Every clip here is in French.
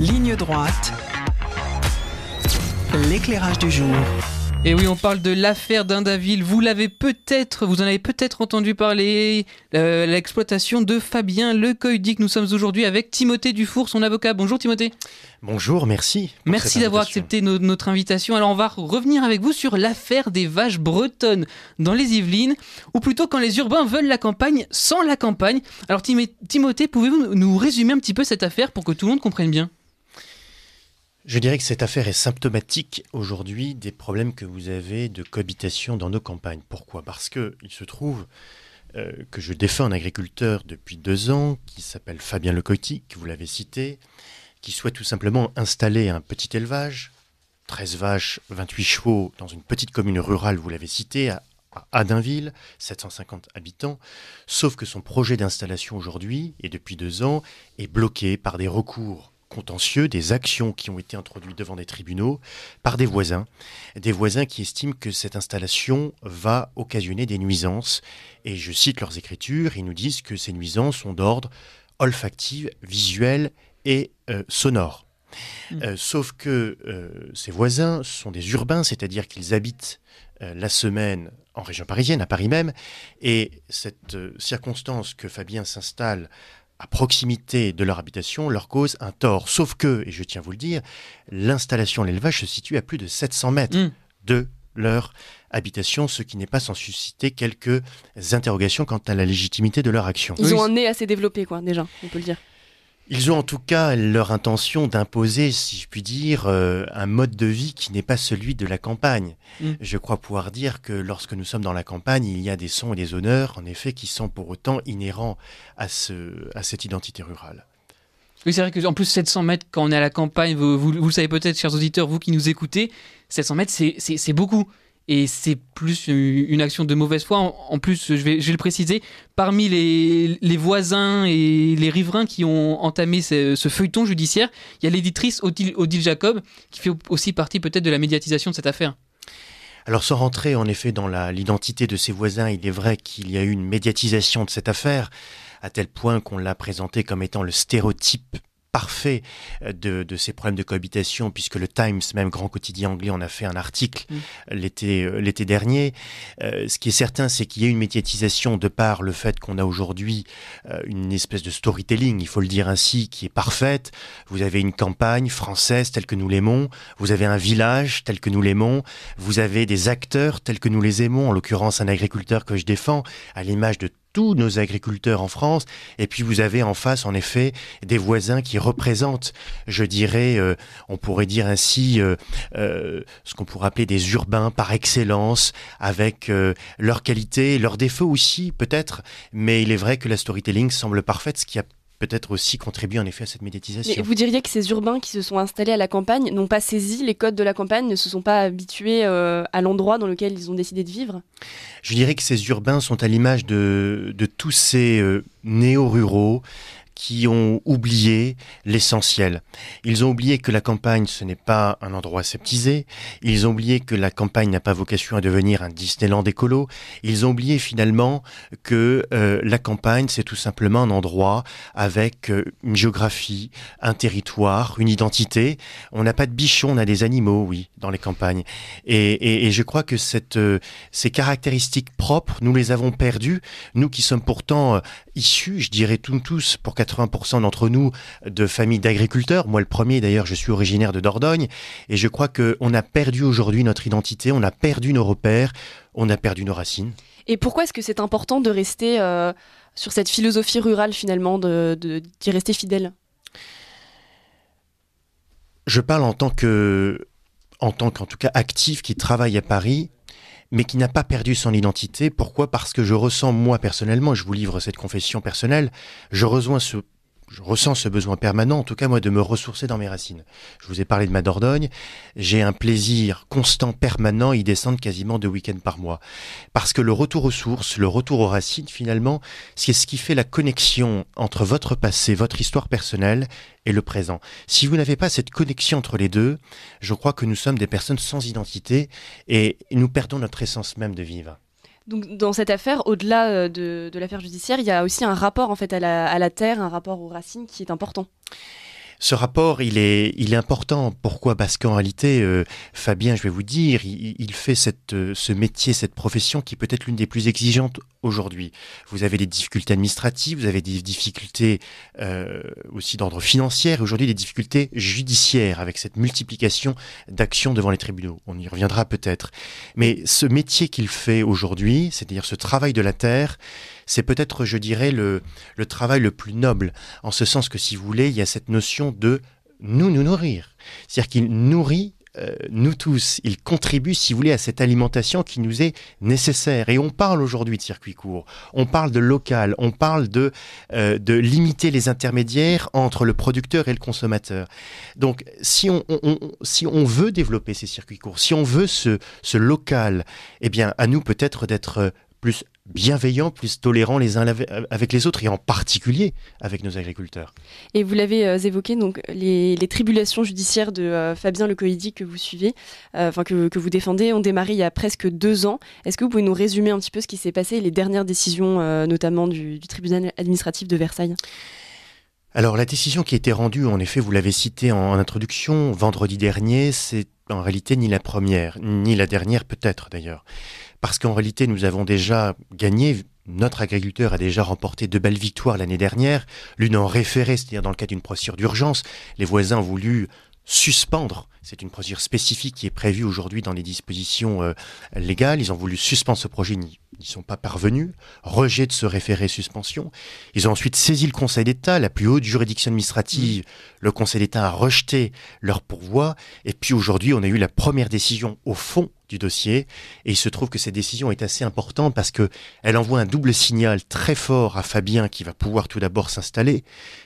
Ligne droite. L'éclairage du jour. Et oui, on parle de l'affaire d'Indaville. Vous l'avez peut-être, vous en avez peut-être entendu parler, euh, l'exploitation de Fabien Lecoïdic. Nous sommes aujourd'hui avec Timothée Dufour, son avocat. Bonjour Timothée. Bonjour, merci. Merci d'avoir accepté notre invitation. Alors on va revenir avec vous sur l'affaire des vaches bretonnes dans les Yvelines, ou plutôt quand les urbains veulent la campagne sans la campagne. Alors Timothée, pouvez-vous nous résumer un petit peu cette affaire pour que tout le monde comprenne bien je dirais que cette affaire est symptomatique aujourd'hui des problèmes que vous avez de cohabitation dans nos campagnes. Pourquoi Parce que il se trouve euh, que je défends un agriculteur depuis deux ans qui s'appelle Fabien Lecotti, que vous l'avez cité, qui souhaite tout simplement installer un petit élevage, 13 vaches, 28 chevaux, dans une petite commune rurale, vous l'avez cité, à, à Adinville, 750 habitants, sauf que son projet d'installation aujourd'hui, et depuis deux ans, est bloqué par des recours contentieux, des actions qui ont été introduites devant des tribunaux par des voisins, des voisins qui estiment que cette installation va occasionner des nuisances. Et je cite leurs écritures, ils nous disent que ces nuisances sont d'ordre olfactif, visuel et euh, sonore. Mmh. Euh, sauf que euh, ces voisins sont des urbains, c'est-à-dire qu'ils habitent la semaine en région parisienne, à Paris même, et cette circonstance que Fabien s'installe à proximité de leur habitation leur cause un tort. Sauf que, et je tiens à vous le dire, l'installation, l'élevage se situe à plus de 700 mètres hmm. de leur habitation, ce qui n'est pas sans susciter quelques interrogations quant à la légitimité de leur action. Ils ont un nez assez développé, quoi, déjà, on peut le dire. Ils ont en tout cas leur intention d'imposer, si je puis dire, euh, un mode de vie qui n'est pas celui de la campagne. Mm. Je crois pouvoir dire que lorsque nous sommes dans la campagne, il y a des sons et des honneurs, en effet, qui sont pour autant inhérents à, ce, à cette identité rurale. Oui, c'est vrai qu'en plus 700 mètres, quand on est à la campagne, vous, savez peut-être, chers auditeurs, vous qui nous écoutez, 700 mètres, c'est beaucoup et c'est plus une action de mauvaise foi. En, plus, je vais, vais, le préciser, parmi les, les, voisins et les riverains qui ont entamé ce, feuilleton judiciaire, il y a l'éditrice Odile, Odile Jacob, qui fait aussi partie peut-être de la médiatisation de cette affaire. Alors sans rentrer en effet dans l'identité de ses voisins, il est vrai qu'il y a eu une médiatisation de cette affaire, à tel point qu'on l'a présentée comme étant le stéréotype parfait euh, de, ces problèmes de cohabitation, puisque le Times, même grand quotidien anglais, en a fait un article mm. euh, l'été dernier. Euh, ce qui est certain, c'est qu'il y a une médiatisation de par le fait qu'on a aujourd'hui une espèce de storytelling, il faut le dire ainsi, qui est parfaite. Vous avez une campagne française telle que nous l'aimons, vous avez un village tel que nous l'aimons, vous avez des acteurs tels que nous les aimons, en l'occurrence un agriculteur que je défends, à l'image de tous nos agriculteurs en France. Et puis vous avez en face, en effet, des voisins qui représentent, je dirais, euh, on pourrait dire ainsi, euh, euh, ce qu'on pourrait appeler des urbains par excellence, avec leurs qualités, leurs défauts aussi, peut-être. Mais il est vrai que la storytelling semble parfaite, ce qui a peut-être aussi contribuer en effet à cette médiatisation. vous diriez que ces urbains qui se sont installés à la campagne n'ont pas saisi les codes de la campagne, ne se sont pas habitués euh, à l'endroit dans lequel ils ont décidé de vivre Je dirais que ces urbains sont à l'image de, tous ces euh, néo-ruraux qui ont oublié l'essentiel. Ils ont oublié que la campagne, ce n'est pas un endroit sceptisé. Ils ont oublié que la campagne n'a pas vocation à devenir un Disneyland écolo. Ils ont oublié finalement que euh, la campagne, c'est tout simplement un endroit avec euh, une géographie, un territoire, une identité. On n'a pas de bichons, on a des animaux, oui, dans les campagnes. Et, je crois que cette, euh, ces caractéristiques propres, nous les avons perdues. Nous qui sommes pourtant issus, je dirais tous, pour 80% d'entre nous de familles d'agriculteurs. Moi, le premier, d'ailleurs, je suis originaire de Dordogne. Et je crois qu'on a perdu aujourd'hui notre identité, on a perdu nos repères, on a perdu nos racines. Et pourquoi est-ce que c'est important de rester euh, sur cette philosophie rurale, finalement, d'y rester fidèle Je parle en tant que en tant qu'en tout cas actif qui travaille à Paris, mais qui n'a pas perdu son identité. Pourquoi Parce que je ressens moi personnellement, je vous livre cette confession personnelle, je rejoins ce je ressens ce besoin permanent, en tout cas moi, de me ressourcer dans mes racines. Je vous ai parlé de ma Dordogne, j'ai un plaisir constant, permanent, y descendre quasiment deux week-ends par mois. Parce que le retour aux sources, le retour aux racines, finalement, c'est ce qui fait la connexion entre votre passé, votre histoire personnelle et le présent. Si vous n'avez pas cette connexion entre les deux, je crois que nous sommes des personnes sans identité et nous perdons notre essence même de vivre. Donc, dans cette affaire, au-delà euh, de, l'affaire judiciaire, il y a aussi un rapport en fait à la terre, un rapport aux racines qui est important. Ce rapport, il est, il est important. Pourquoi Parce qu'en réalité, euh, Fabien, je vais vous dire, il, fait cette, euh, ce métier, cette profession qui peut-être l'une des plus exigeantes aujourd'hui. Vous avez des difficultés administratives, vous avez des difficultés euh, aussi d'ordre financier, aujourd'hui des difficultés judiciaires avec cette multiplication d'actions devant les tribunaux. On y reviendra peut-être. Mais ce métier qu'il fait aujourd'hui, c'est-à-dire ce travail de la terre, c'est peut-être, je dirais, le, le travail le plus noble, en ce sens que si vous voulez, il y a cette notion de nous, nous nourrir. C'est-à-dire qu'il nourrit euh, nous tous, il contribue, si vous voulez, à cette alimentation qui nous est nécessaire. Et on parle aujourd'hui de circuit court, on parle de local, on parle de, euh, de limiter les intermédiaires entre le producteur et le consommateur. Donc, si on, on si on veut développer ces circuits courts, si on veut ce, ce local, eh bien, à nous peut-être d'être plus bienveillants, plus tolérants les uns euh, avec les autres et en particulier avec nos agriculteurs. Et vous l'avez euh, évoqué, donc les, tribulations judiciaires de Fabien euh, Fabien Lecoïdi que vous suivez, enfin que, vous défendez, ont démarré il y a presque deux ans. Est-ce que vous pouvez nous résumer un petit peu ce qui s'est passé, et les dernières décisions, notamment du, du tribunal administratif de Versailles alors la décision qui a été rendue, en effet, vous l'avez citée en introduction, vendredi dernier, c'est en réalité ni la première, ni la dernière peut-être d'ailleurs parce qu'en réalité, nous avons déjà gagné notre agriculteur a déjà remporté deux belles victoires l'année dernière, l'une en référé, c'est-à-dire dans le cas d'une procédure d'urgence. Les voisins ont voulu suspendre, c'est une procédure spécifique qui est prévue aujourd'hui dans les dispositions euh, légales, ils ont voulu suspendre ce projet, ils n'y sont pas parvenus, rejet de ce référé suspension. Ils ont ensuite saisi le Conseil d'État, la plus haute juridiction administrative, mmh. le Conseil d'État a rejeté leur pourvoi, et puis aujourd'hui on a eu la première décision au fond du dossier. Et il se trouve que cette décision est assez importante parce qu'elle envoie un double signal très fort à Fabien qui va pouvoir tout d'abord s'installer,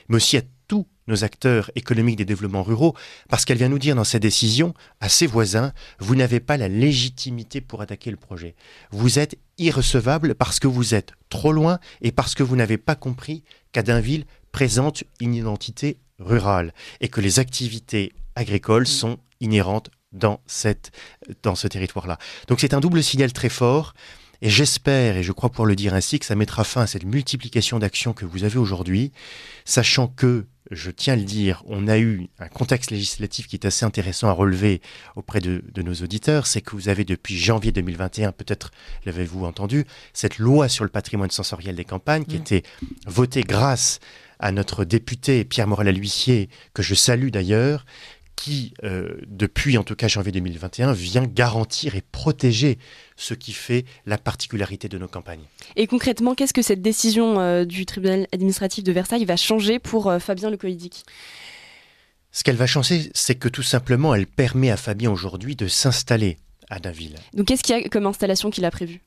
mais aussi à tous nos acteurs économiques des développements ruraux, parce qu'elle vient nous dire dans cette décision à ses voisins, vous n'avez pas la légitimité pour attaquer le projet. Vous êtes irrecevable parce que vous êtes trop loin et parce que vous n'avez pas compris qu'Adainville présente une identité rurale et que les activités agricoles mm. sont inhérentes dans, cette, dans ce territoire-là. Donc c'est un double signal très fort. Et j'espère, et je crois pouvoir le dire ainsi, que ça mettra fin à cette multiplication d'actions que vous avez aujourd'hui, sachant que, je tiens à le dire, on a eu un contexte législatif qui est assez intéressant à relever auprès de, nos auditeurs, c'est que vous avez depuis janvier 2021, peut-être l'avez-vous entendu, cette loi sur le patrimoine sensoriel des campagnes qui mm. était votée grâce à notre député Pierre Morel-Alhuissier, que je salue d'ailleurs, qui, euh, depuis en tout cas janvier 2021, vient garantir et protéger ce qui fait la particularité de nos campagnes. Et concrètement, qu'est-ce que cette décision euh, du tribunal administratif de Versailles va changer pour euh, Fabien Lecoïdic Ce qu'elle va changer, c'est que tout simplement, elle permet à Fabien aujourd'hui de s'installer à Dainville. Donc qu'est-ce qu'il y a comme installation qu'il a prévue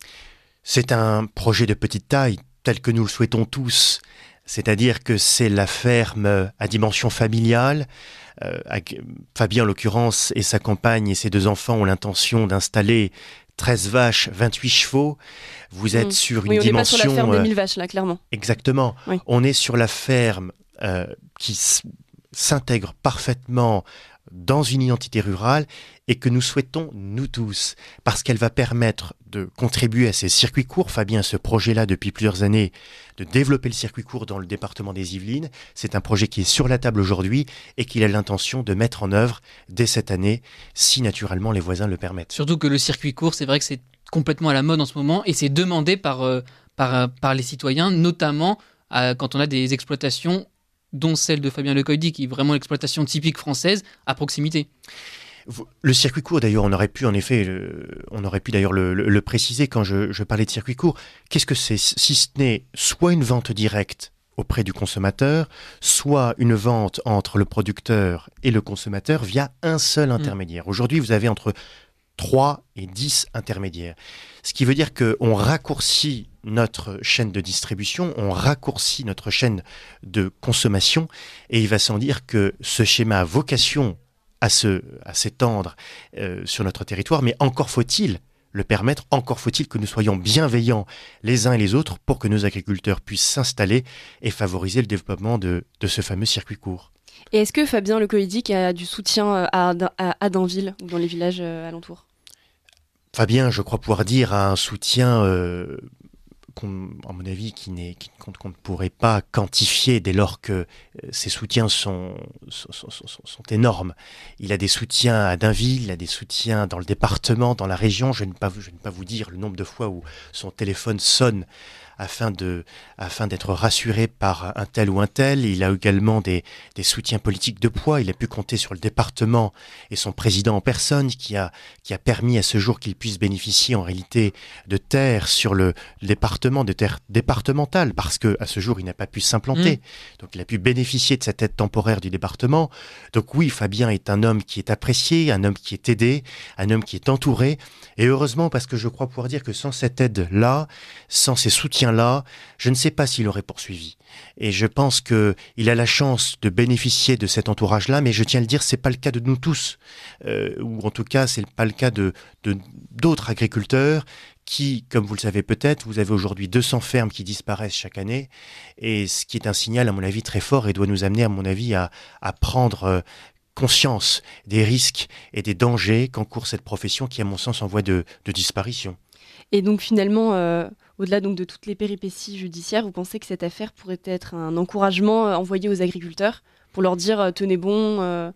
C'est un projet de petite taille, tel que nous le souhaitons tous. C'est-à-dire que c'est la ferme à dimension familiale, euh, Fabien, en l'occurrence, et sa compagne et ses deux enfants ont l'intention d'installer 13 vaches, 28 chevaux. Vous êtes hmm. sur une dimension on sur la ferme de 1000 euh, vaches, là, clairement. Exactement. On est sur la ferme euh, qui s'intègre parfaitement dans une identité rurale et que nous souhaitons, nous tous, parce qu'elle va permettre contribuer à ces circuits courts. Fabien, ce projet-là, depuis plusieurs années, de développer le circuit court dans le département des Yvelines, c'est un projet qui est sur la table aujourd'hui et qu'il a l'intention de mettre en œuvre dès cette année, si naturellement les voisins le permettent. Surtout que le circuit court, c'est vrai que c'est complètement à la mode en ce moment et c'est demandé par, euh, euh, par, les citoyens, notamment euh, quand on a des exploitations dont celle de Fabien Lecoydi, qui est vraiment l'exploitation typique française, à proximité. Le circuit court, d'ailleurs, on aurait pu en effet, euh, on aurait pu d'ailleurs le, préciser quand je, parlais de circuit court. Qu'est-ce que c'est si ce n'est soit une vente directe auprès du consommateur, soit une vente entre le producteur et le consommateur via un seul mm. intermédiaire. Aujourd'hui, vous avez entre 3 et 10 intermédiaires. Ce qui veut dire qu'on raccourcit notre chaîne de distribution, on raccourcit notre chaîne de consommation, et il va sans dire que ce schéma a vocation à s'étendre euh, sur notre territoire, mais encore faut-il le permettre, encore faut-il que nous soyons bienveillants les uns et les autres pour que nos agriculteurs puissent s'installer et favoriser le développement de, ce fameux circuit court. Et est-ce que Fabien Lecoïdic a du soutien euh, à, à, ou dans les villages euh, alentours Fabien, je crois pouvoir dire, a un soutien qu'on, mon avis, qui n'est, qu'on, ne pourrait pas quantifier dès lors que euh, ses soutiens sont, énormes. Il a des soutiens à Dainville, il a des soutiens dans le département, dans la région. Je ne vais je ne pas vous dire le nombre de fois où son téléphone sonne afin de, afin d'être rassuré par un tel ou un tel. Il a également des, des, soutiens politiques de poids. Il a pu compter sur le département et son président en personne qui a, qui a permis à ce jour qu'il puisse bénéficier en réalité de terres sur le département, de terres départementales, parce que à ce jour, il n'a pas pu s'implanter. Mmh. Donc, il a pu bénéficier de cette aide temporaire du département. Donc, oui, Fabien est un homme qui est apprécié, un homme qui est aidé, un homme qui est entouré. Et heureusement, parce que je crois pouvoir dire que sans cette aide-là, sans ces soutiens, là je ne sais pas s'il aurait poursuivi. Et je pense que il a la chance de bénéficier de cet entourage-là, mais je tiens à le dire, c'est pas le cas de nous tous, euh, ou en tout cas, c'est pas le cas de d'autres agriculteurs qui, comme vous le savez peut-être, vous avez aujourd'hui 200 fermes qui disparaissent chaque année, et ce qui est un signal, à mon avis, très fort et doit nous amener, à mon avis, à, prendre euh, conscience des risques et des dangers qu'encourt cette profession qui, à mon sens, en voie de, disparition. Et donc finalement, euh, au-delà donc de toutes les péripéties judiciaires, vous pensez que cette affaire pourrait être un encouragement euh, envoyé aux agriculteurs pour leur dire euh, tenez bon, euh,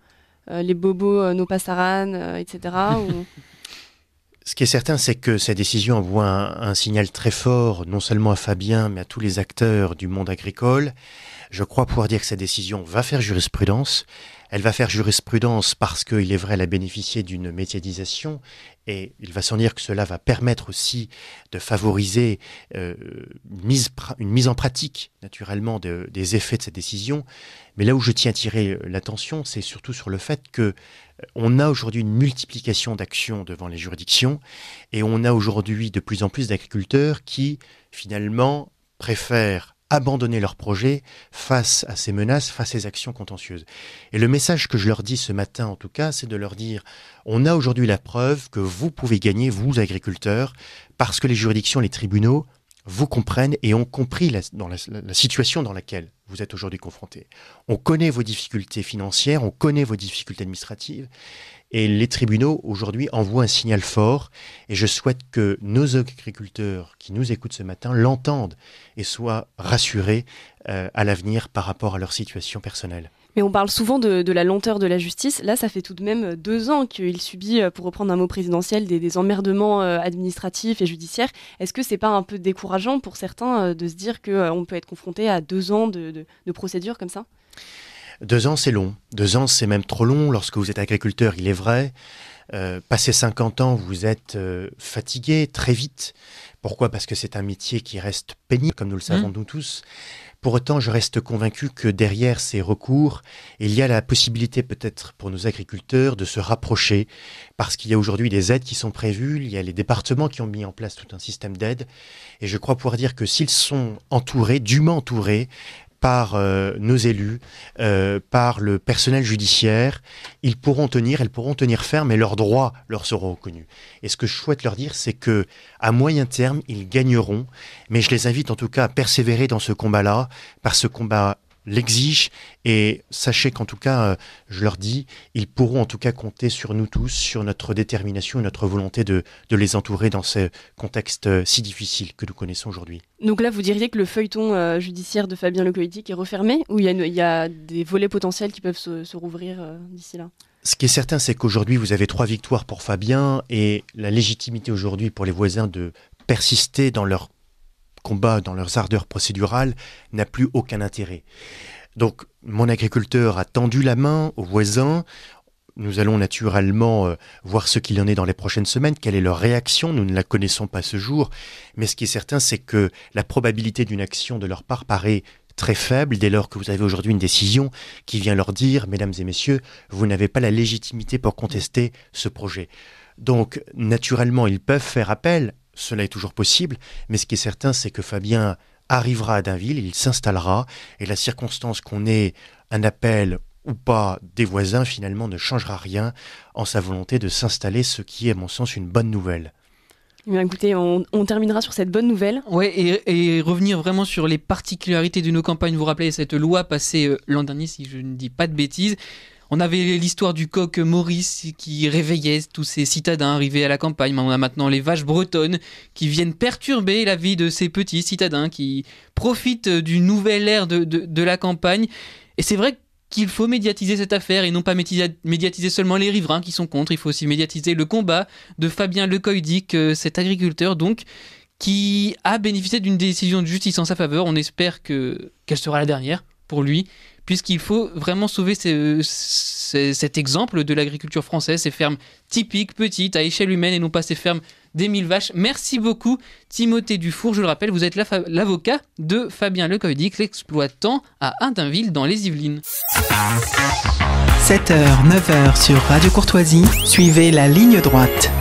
les bobos nos passaran, etc. Ce qui est certain, c'est que cette décision envoie un, signal très fort, non seulement à Fabien, mais à tous les acteurs du monde agricole. Je crois pouvoir dire que cette décision va faire jurisprudence. Elle va faire jurisprudence parce qu'il est vrai, la a bénéficié d'une médiatisation et il va sans dire que cela va permettre aussi de favoriser euh, une, mise, en pratique, naturellement, des effets de cette décision. Mais là où je tiens à tirer euh, l'attention, c'est surtout sur le fait que euh, on a aujourd'hui une multiplication d'actions devant les juridictions et on a aujourd'hui de plus en plus d'agriculteurs qui, finalement, préfèrent abandonner leur projet face à ces menaces, face à ces actions contentieuses. Et le message que je leur dis ce matin, en tout cas, c'est de leur dire, on a aujourd'hui la preuve que vous pouvez gagner, vous, agriculteurs, parce que les juridictions, les tribunaux vous comprennent et ont compris la, la situation dans laquelle vous êtes aujourd'hui confrontés. On connaît vos difficultés financières, on connaît vos difficultés administratives, et les tribunaux aujourd'hui envoient un signal fort, et je souhaite que nos agriculteurs qui nous écoutent ce matin l'entendent et soient rassurés euh, à l'avenir par rapport à leur situation personnelle. Mais on parle souvent de, la lenteur de la justice. Là, ça fait tout de même euh, deux ans qu'il subit, euh, pour reprendre un mot présidentiel, des, emmerdements euh, administratifs et judiciaires. Est-ce que c'est pas un peu décourageant pour certains de se dire qu'on peut être confronté à deux ans de, de, procédures comme ça deux ans, c'est long. Deux ans, c'est même trop long lorsque vous êtes agriculteur, il est vrai. Passer 50 ans, vous êtes fatigué très vite. Pourquoi Parce que c'est un métier qui reste pénible, comme nous le savons mmh. nous tous. Pour autant, je reste convaincu que derrière ces recours, il y a la possibilité peut-être pour nos agriculteurs de se rapprocher, parce qu'il y a aujourd'hui des aides qui sont prévues, il y a les départements qui ont mis en place tout un système d'aide et je crois pouvoir dire que s'ils sont entourés, dûment entourés, par euh, nos élus, euh, par le personnel judiciaire, ils pourront tenir, elles pourront tenir ferme et leurs droits leur seront reconnus. Et ce que je souhaite leur dire, c'est que à moyen terme, ils gagneront, mais je les invite en tout cas à persévérer dans ce combat-là, par ce combat l'exige et sachez qu'en tout cas, euh, je leur dis, ils pourront en tout cas compter sur nous tous, sur notre détermination et notre volonté de, les entourer dans ce contexte euh, si difficile que nous connaissons aujourd'hui. Donc là, vous diriez que le feuilleton euh, judiciaire de Fabien Lecoïdic est refermé ou il y, y, a des volets potentiels qui peuvent se, rouvrir d'ici là ce qui est certain, c'est qu'aujourd'hui, vous avez trois victoires pour Fabien et la légitimité aujourd'hui pour les voisins de persister dans leur combat, dans leurs ardeurs procédurales, n'a plus aucun intérêt. Donc mon agriculteur a tendu la main aux voisins. Nous allons naturellement euh, voir ce qu'il en est dans les prochaines semaines, quelle est leur réaction, nous ne la connaissons pas ce jour, mais ce qui est certain c'est que la probabilité d'une action de leur part paraît très faible dès lors que vous avez aujourd'hui une décision qui vient leur dire, mesdames et messieurs, vous n'avez pas la légitimité pour contester ce projet. Donc, naturellement, ils peuvent faire appel cela est toujours possible, mais ce qui est certain, c'est que Fabien arrivera à Dainville, il s'installera, et la circonstance qu'on ait un appel ou pas des voisins finalement ne changera rien en sa volonté de s'installer, ce qui est à mon sens une bonne nouvelle. Eh écoutez, on, terminera sur cette bonne nouvelle. et, et, revenir vraiment sur les particularités de nos campagnes. Vous rappelez cette loi passée euh, l'an dernier, si je ne dis pas de bêtises. On avait l'histoire du coq Maurice qui réveillait tous ces citadins arrivés à la campagne. On a maintenant les vaches bretonnes qui viennent perturber la vie de ces petits citadins qui profitent du nouvel air de, la campagne. Et c'est vrai qu'il faut médiatiser cette affaire et non pas médiatiser seulement les riverains qui sont contre. Il faut aussi médiatiser le combat de Fabien Lecoidic, euh, cet agriculteur donc, qui a bénéficié d'une décision de justice en sa faveur. On espère que qu'elle sera la dernière pour lui puisqu'il faut vraiment sauver cet exemple de l'agriculture française, ces fermes typiques, petites, à échelle humaine et non pas ces fermes des mille vaches. Merci beaucoup, Timothée Dufour. Je le rappelle, vous êtes l'avocat de Fabien Lecoïdic, l'exploitant à Indinville, dans les Yvelines. 7h, 9h sur Radio Courtoisie, suivez la ligne droite.